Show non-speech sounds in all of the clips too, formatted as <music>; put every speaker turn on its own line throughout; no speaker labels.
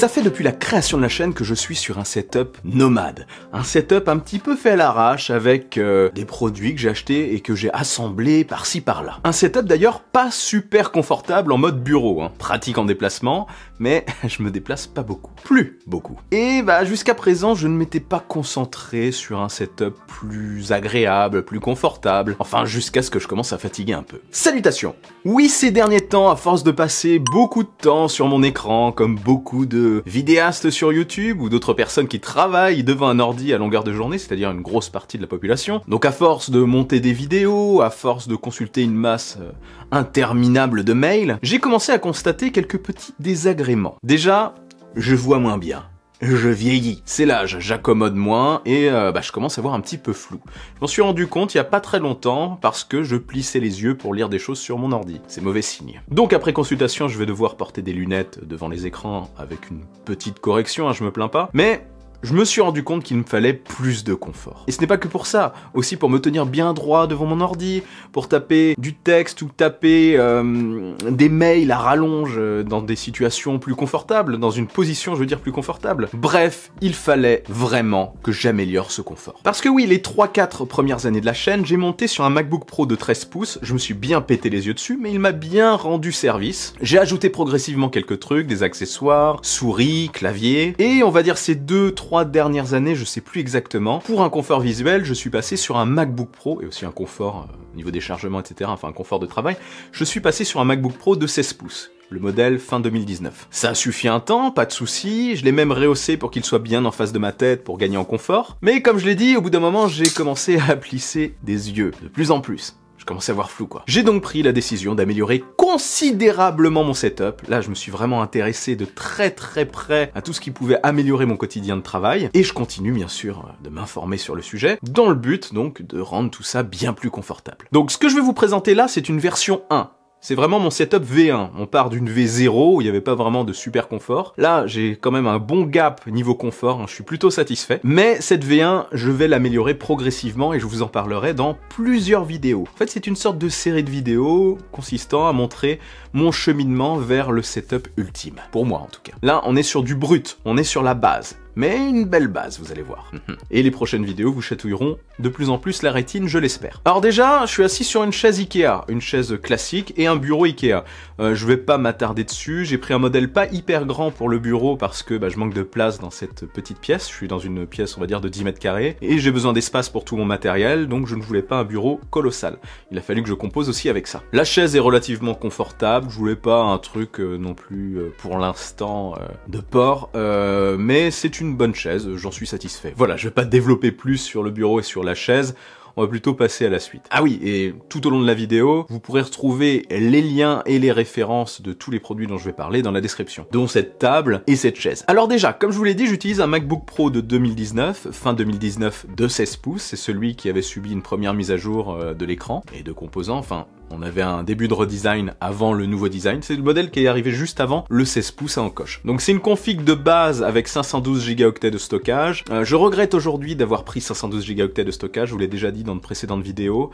Ça fait depuis la création de la chaîne que je suis sur un setup nomade. Un setup un petit peu fait à l'arrache avec euh, des produits que j'ai achetés et que j'ai assemblés par-ci par-là. Un setup d'ailleurs pas super confortable en mode bureau, hein. pratique en déplacement, mais <laughs> je me déplace pas beaucoup. Plus beaucoup. Et bah jusqu'à présent je ne m'étais pas concentré sur un setup plus agréable, plus confortable, enfin jusqu'à ce que je commence à fatiguer un peu. Salutations Oui ces derniers temps, à force de passer beaucoup de temps sur mon écran, comme beaucoup de vidéastes sur YouTube ou d'autres personnes qui travaillent devant un ordi à longueur de journée, c'est-à-dire une grosse partie de la population. Donc à force de monter des vidéos, à force de consulter une masse euh, interminable de mails, j'ai commencé à constater quelques petits désagréments. Déjà, je vois moins bien je vieillis, c'est l'âge, j'accommode moins et euh, bah, je commence à voir un petit peu flou. Je m'en suis rendu compte il n'y a pas très longtemps parce que je plissais les yeux pour lire des choses sur mon ordi. C'est mauvais signe. Donc après consultation, je vais devoir porter des lunettes devant les écrans avec une petite correction, hein, je me plains pas. Mais je me suis rendu compte qu'il me fallait plus de confort. Et ce n'est pas que pour ça, aussi pour me tenir bien droit devant mon ordi, pour taper du texte ou taper euh, des mails à rallonge euh, dans des situations plus confortables, dans une position, je veux dire, plus confortable. Bref, il fallait vraiment que j'améliore ce confort. Parce que oui, les trois quatre premières années de la chaîne, j'ai monté sur un MacBook Pro de 13 pouces, je me suis bien pété les yeux dessus, mais il m'a bien rendu service. J'ai ajouté progressivement quelques trucs, des accessoires, souris, clavier, et on va dire ces deux trois dernières années, je sais plus exactement. Pour un confort visuel, je suis passé sur un MacBook Pro, et aussi un confort euh, niveau des chargements, etc., enfin un confort de travail, je suis passé sur un MacBook Pro de 16 pouces le modèle fin 2019. Ça a suffi un temps, pas de souci, je l'ai même rehaussé pour qu'il soit bien en face de ma tête pour gagner en confort, mais comme je l'ai dit, au bout d'un moment j'ai commencé à plisser des yeux, de plus en plus à flou quoi. J'ai donc pris la décision d'améliorer considérablement mon setup. Là, je me suis vraiment intéressé de très très près à tout ce qui pouvait améliorer mon quotidien de travail et je continue bien sûr de m'informer sur le sujet dans le but donc de rendre tout ça bien plus confortable. Donc ce que je vais vous présenter là, c'est une version 1 c'est vraiment mon setup V1. On part d'une V0 où il n'y avait pas vraiment de super confort. Là, j'ai quand même un bon gap niveau confort, hein. je suis plutôt satisfait. Mais cette V1, je vais l'améliorer progressivement et je vous en parlerai dans plusieurs vidéos. En fait, c'est une sorte de série de vidéos consistant à montrer mon cheminement vers le setup ultime. Pour moi, en tout cas. Là, on est sur du brut, on est sur la base mais une belle base, vous allez voir. Mhm. Et les prochaines vidéos vous chatouilleront de plus en plus la rétine, je l'espère. Alors déjà, je suis assis sur une chaise Ikea, une chaise classique et un bureau Ikea. Euh, je vais pas m'attarder dessus, j'ai pris un modèle pas hyper grand pour le bureau parce que bah, je manque de place dans cette petite pièce, je suis dans une pièce on va dire de 10 mètres carrés, et j'ai besoin d'espace pour tout mon matériel, donc je ne voulais pas un bureau colossal. Il a fallu que je compose aussi avec ça. La chaise est relativement confortable, je voulais pas un truc euh, non plus euh, pour l'instant de port, mais c'est une une bonne chaise, j'en suis satisfait. Voilà, je vais pas développer plus sur le bureau et sur la chaise, on va plutôt passer à la suite. Ah oui, et tout au long de la vidéo, vous pourrez retrouver les liens et les références de tous les produits dont je vais parler dans la description, dont cette table et cette chaise. Alors déjà, comme je vous l'ai dit, j'utilise un MacBook Pro de 2019, fin 2019 de 16 pouces, c'est celui qui avait subi une première mise à jour euh, de l'écran et de composants, enfin on avait un début de redesign avant le nouveau design. C'est le modèle qui est arrivé juste avant le 16 pouces à encoche. Donc c'est une config de base avec 512 gigaoctets de stockage. Euh, je regrette aujourd'hui d'avoir pris 512 gigaoctets de stockage, je vous l'ai déjà dit dans de précédentes vidéos.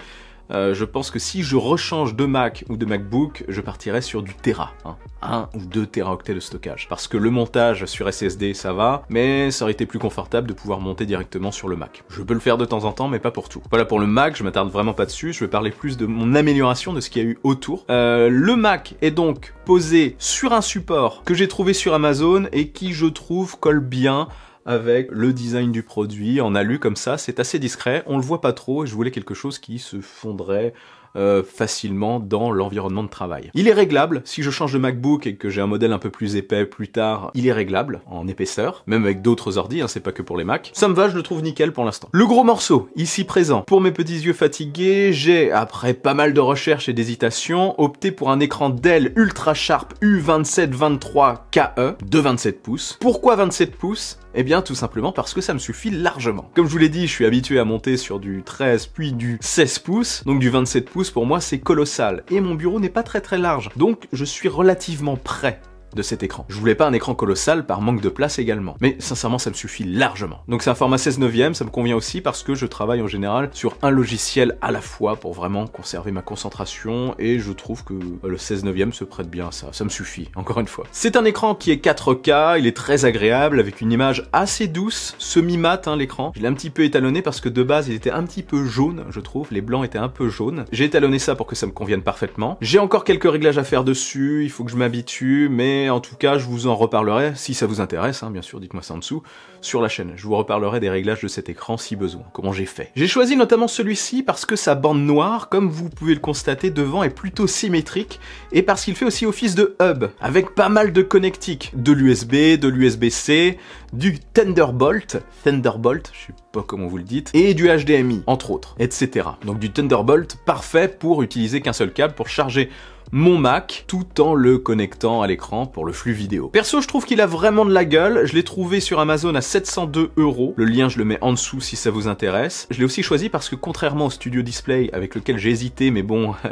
Euh, je pense que si je rechange de Mac ou de MacBook, je partirai sur du Tera, hein, 1 ou 2 Teraoctets de stockage. Parce que le montage sur SSD, ça va, mais ça aurait été plus confortable de pouvoir monter directement sur le Mac. Je peux le faire de temps en temps, mais pas pour tout. Voilà pour le Mac, je m'attarde vraiment pas dessus, je vais parler plus de mon amélioration, de ce qu'il y a eu autour. Euh, le Mac est donc posé sur un support que j'ai trouvé sur Amazon et qui, je trouve, colle bien avec le design du produit en alu comme ça, c'est assez discret, on le voit pas trop et je voulais quelque chose qui se fondrait euh, facilement dans l'environnement de travail. Il est réglable, si je change de MacBook et que j'ai un modèle un peu plus épais plus tard, il est réglable en épaisseur, même avec d'autres ordi, hein, c'est pas que pour les Mac. Ça me va, je le trouve nickel pour l'instant. Le gros morceau, ici présent. Pour mes petits yeux fatigués, j'ai, après pas mal de recherches et d'hésitations, opté pour un écran Dell Ultra Sharp U2723KE de 27 pouces. Pourquoi 27 pouces eh bien, tout simplement parce que ça me suffit largement. Comme je vous l'ai dit, je suis habitué à monter sur du 13 puis du 16 pouces, donc du 27 pouces pour moi, c'est colossal. Et mon bureau n'est pas très très large, donc je suis relativement prêt de cet écran. Je voulais pas un écran colossal par manque de place également. Mais sincèrement, ça me suffit largement. Donc c'est un format 16 neuvième, ça me convient aussi parce que je travaille en général sur un logiciel à la fois pour vraiment conserver ma concentration et je trouve que le 16 neuvième se prête bien à ça. Ça me suffit, encore une fois. C'est un écran qui est 4K, il est très agréable avec une image assez douce, semi-mat hein, l'écran. Je l'ai un petit peu étalonné parce que de base il était un petit peu jaune, je trouve. Les blancs étaient un peu jaunes. J'ai étalonné ça pour que ça me convienne parfaitement. J'ai encore quelques réglages à faire dessus, il faut que je m'habitue, mais en tout cas, je vous en reparlerai, si ça vous intéresse, hein, bien sûr, dites-moi ça en dessous, sur la chaîne. Je vous reparlerai des réglages de cet écran si besoin, comment j'ai fait. J'ai choisi notamment celui-ci parce que sa bande noire, comme vous pouvez le constater, devant est plutôt symétrique, et parce qu'il fait aussi office de hub, avec pas mal de connectiques, de l'USB, de l'USB-C, du Thunderbolt, Thunderbolt, je sais pas comment vous le dites, et du HDMI, entre autres, etc. Donc du Thunderbolt, parfait pour utiliser qu'un seul câble pour charger mon Mac tout en le connectant à l'écran pour le flux vidéo. Perso, je trouve qu'il a vraiment de la gueule. Je l'ai trouvé sur Amazon à 702 euros. Le lien, je le mets en dessous si ça vous intéresse. Je l'ai aussi choisi parce que contrairement au Studio Display avec lequel j'ai hésité, mais bon... <laughs>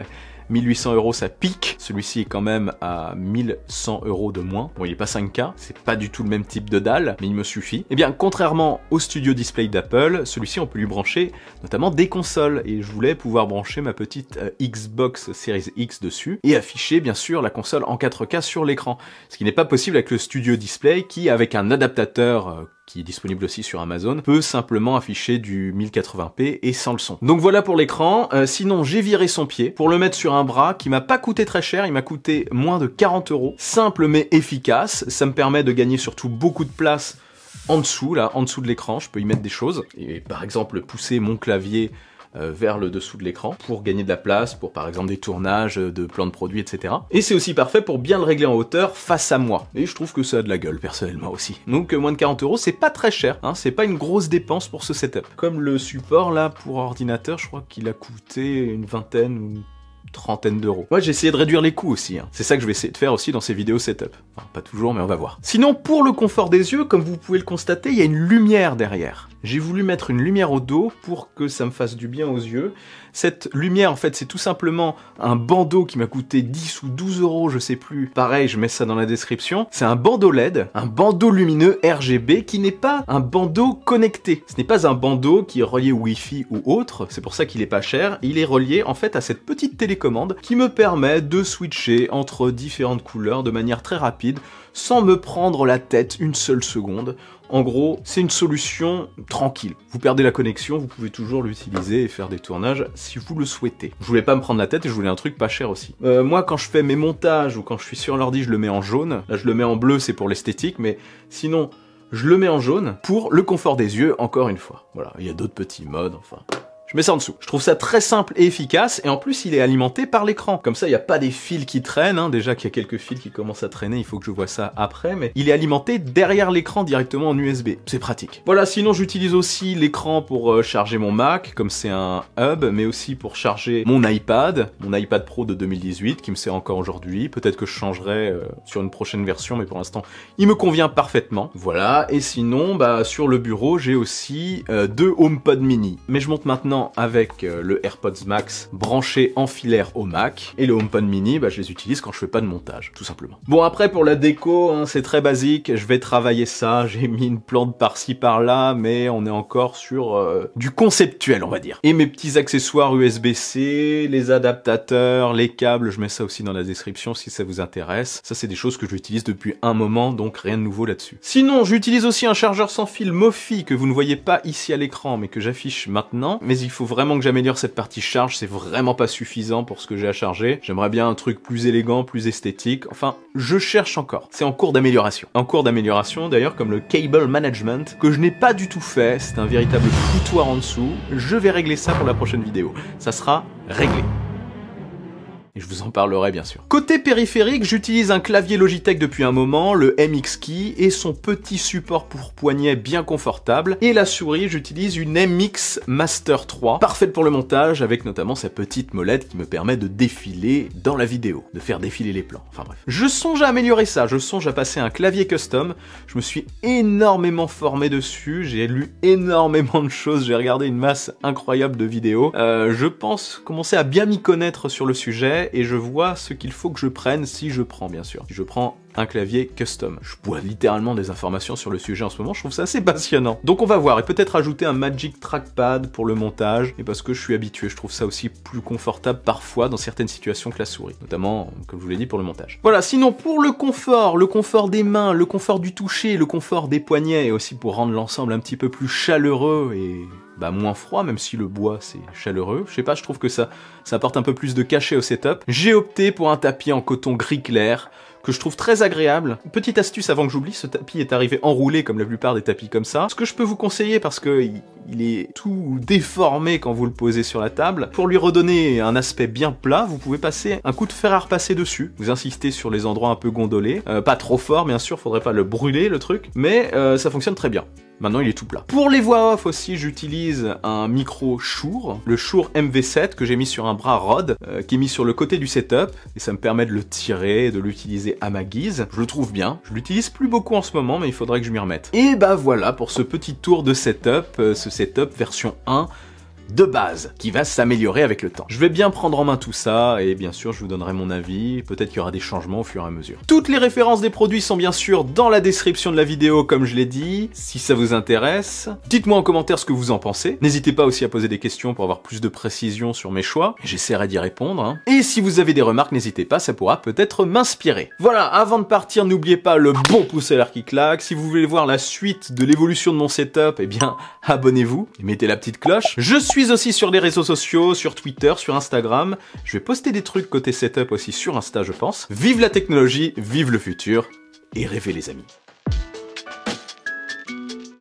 1800 euros, ça pique. Celui-ci est quand même à 1100 euros de moins. Bon, il n'est pas 5K, c'est pas du tout le même type de dalle, mais il me suffit. Eh bien, contrairement au Studio Display d'Apple, celui-ci, on peut lui brancher notamment des consoles. Et je voulais pouvoir brancher ma petite euh, Xbox Series X dessus et afficher, bien sûr, la console en 4K sur l'écran. Ce qui n'est pas possible avec le Studio Display qui, avec un adaptateur euh, qui est disponible aussi sur Amazon, peut simplement afficher du 1080p et sans le son. Donc voilà pour l'écran, euh, sinon j'ai viré son pied pour le mettre sur un bras qui m'a pas coûté très cher, il m'a coûté moins de 40 euros, simple mais efficace, ça me permet de gagner surtout beaucoup de place en dessous, là, en dessous de l'écran, je peux y mettre des choses, et par exemple pousser mon clavier euh, vers le dessous de l'écran pour gagner de la place, pour par exemple des tournages euh, de plans de produits, etc. Et c'est aussi parfait pour bien le régler en hauteur face à moi. Et je trouve que ça a de la gueule personnellement aussi. Donc euh, moins de 40 euros, c'est pas très cher, hein. c'est pas une grosse dépense pour ce setup. Comme le support là pour ordinateur, je crois qu'il a coûté une vingtaine ou trentaine d'euros. Moi, j'ai essayé de réduire les coûts aussi. Hein. C'est ça que je vais essayer de faire aussi dans ces vidéos setup. Enfin, pas toujours, mais on va voir. Sinon, pour le confort des yeux, comme vous pouvez le constater, il y a une lumière derrière j'ai voulu mettre une lumière au dos pour que ça me fasse du bien aux yeux. Cette lumière, en fait, c'est tout simplement un bandeau qui m'a coûté 10 ou 12 euros, je sais plus. Pareil, je mets ça dans la description. C'est un bandeau LED, un bandeau lumineux RGB qui n'est pas un bandeau connecté. Ce n'est pas un bandeau qui est relié Wi-Fi ou autre, c'est pour ça qu'il est pas cher. Il est relié, en fait, à cette petite télécommande qui me permet de switcher entre différentes couleurs de manière très rapide, sans me prendre la tête une seule seconde. En gros, c'est une solution tranquille. Vous perdez la connexion, vous pouvez toujours l'utiliser et faire des tournages si vous le souhaitez. Je voulais pas me prendre la tête et je voulais un truc pas cher aussi. Euh, moi, quand je fais mes montages ou quand je suis sur l'ordi, je le mets en jaune. Là, je le mets en bleu, c'est pour l'esthétique, mais sinon, je le mets en jaune pour le confort des yeux, encore une fois. Voilà, il y a d'autres petits modes, enfin, mais mets en dessous. Je trouve ça très simple et efficace, et en plus il est alimenté par l'écran. Comme ça, il n'y a pas des fils qui traînent, hein. déjà qu'il y a quelques fils qui commencent à traîner, il faut que je vois ça après, mais il est alimenté derrière l'écran directement en USB. C'est pratique. Voilà, sinon j'utilise aussi l'écran pour euh, charger mon Mac, comme c'est un hub, mais aussi pour charger mon iPad, mon iPad Pro de 2018, qui me sert encore aujourd'hui. Peut-être que je changerai euh, sur une prochaine version, mais pour l'instant, il me convient parfaitement. Voilà, et sinon, bah, sur le bureau, j'ai aussi euh, deux HomePod mini. Mais je monte maintenant avec euh, le AirPods Max branché en filaire au Mac. Et le HomePod Mini, bah, je les utilise quand je fais pas de montage, tout simplement. Bon après pour la déco, hein, c'est très basique, je vais travailler ça, <laughs> j'ai mis une plante par-ci par-là, mais on est encore sur euh, du conceptuel on va dire. Et mes petits accessoires USB-C, les adaptateurs, les câbles, je mets ça aussi dans la description si ça vous intéresse. Ça c'est des choses que j'utilise depuis un moment, donc rien de nouveau là-dessus. Sinon, j'utilise aussi un chargeur sans fil Mophie que vous ne voyez pas ici à l'écran, mais que j'affiche maintenant, mais il il faut vraiment que j'améliore cette partie charge, c'est vraiment pas suffisant pour ce que j'ai à charger. J'aimerais bien un truc plus élégant, plus esthétique. Enfin, je cherche encore. C'est en cours d'amélioration. En cours d'amélioration, d'ailleurs, comme le cable management, que je n'ai pas du tout fait. C'est un véritable foutoir en dessous. Je vais régler ça pour la prochaine vidéo. Ça sera réglé et je vous en parlerai bien sûr. Côté périphérique, j'utilise un clavier Logitech depuis un moment, le MX Key, et son petit support pour poignet bien confortable, et la souris, j'utilise une MX Master 3, parfaite pour le montage, avec notamment sa petite molette qui me permet de défiler dans la vidéo, de faire défiler les plans, enfin bref. Je songe à améliorer ça, je songe à passer un clavier custom, je me suis énormément formé dessus, j'ai lu énormément de choses, j'ai regardé une masse incroyable de vidéos, euh, je pense commencer à bien m'y connaître sur le sujet, et je vois ce qu'il faut que je prenne si je prends, bien sûr. Si je prends un clavier custom. Je bois littéralement des informations sur le sujet en ce moment, je trouve ça assez passionnant. Donc on va voir, et peut-être ajouter un Magic Trackpad pour le montage, et parce que je suis habitué, je trouve ça aussi plus confortable parfois dans certaines situations que la souris, notamment, comme je vous l'ai dit, pour le montage. Voilà, sinon pour le confort, le confort des mains, le confort du toucher, le confort des poignets, et aussi pour rendre l'ensemble un petit peu plus chaleureux et bah, moins froid, même si le bois c'est chaleureux. Je sais pas, je trouve que ça, ça apporte un peu plus de cachet au setup. J'ai opté pour un tapis en coton gris clair, que je trouve très agréable. Petite astuce avant que j'oublie, ce tapis est arrivé enroulé comme la plupart des tapis comme ça. Ce que je peux vous conseiller, parce que il est tout déformé quand vous le posez sur la table. Pour lui redonner un aspect bien plat, vous pouvez passer un coup de fer à repasser dessus. Vous insistez sur les endroits un peu gondolés, euh, pas trop fort bien sûr, faudrait pas le brûler le truc, mais euh, ça fonctionne très bien. Maintenant, il est tout plat. Pour les voix off aussi, j'utilise un micro Shure, le Shure MV7 que j'ai mis sur un bras rod, euh, qui est mis sur le côté du setup, et ça me permet de le tirer, de l'utiliser à ma guise. Je le trouve bien. Je l'utilise plus beaucoup en ce moment, mais il faudrait que je m'y remette. Et bah voilà pour ce petit tour de setup, ce setup version 1 de base qui va s'améliorer avec le temps. Je vais bien prendre en main tout ça et bien sûr je vous donnerai mon avis, peut-être qu'il y aura des changements au fur et à mesure. Toutes les références des produits sont bien sûr dans la description de la vidéo comme je l'ai dit, si ça vous intéresse. Dites-moi en commentaire ce que vous en pensez. N'hésitez pas aussi à poser des questions pour avoir plus de précision sur mes choix, j'essaierai d'y répondre. Hein. Et si vous avez des remarques, n'hésitez pas, ça pourra peut-être m'inspirer. Voilà, avant de partir, n'oubliez pas le bon pouce à l'air qui claque. Si vous voulez voir la suite de l'évolution de mon setup, eh bien <laughs> abonnez-vous et mettez la petite cloche. Je suis suis aussi sur les réseaux sociaux, sur Twitter, sur Instagram. Je vais poster des trucs côté setup aussi sur Insta, je pense. Vive la technologie, vive le futur, et rêvez les amis.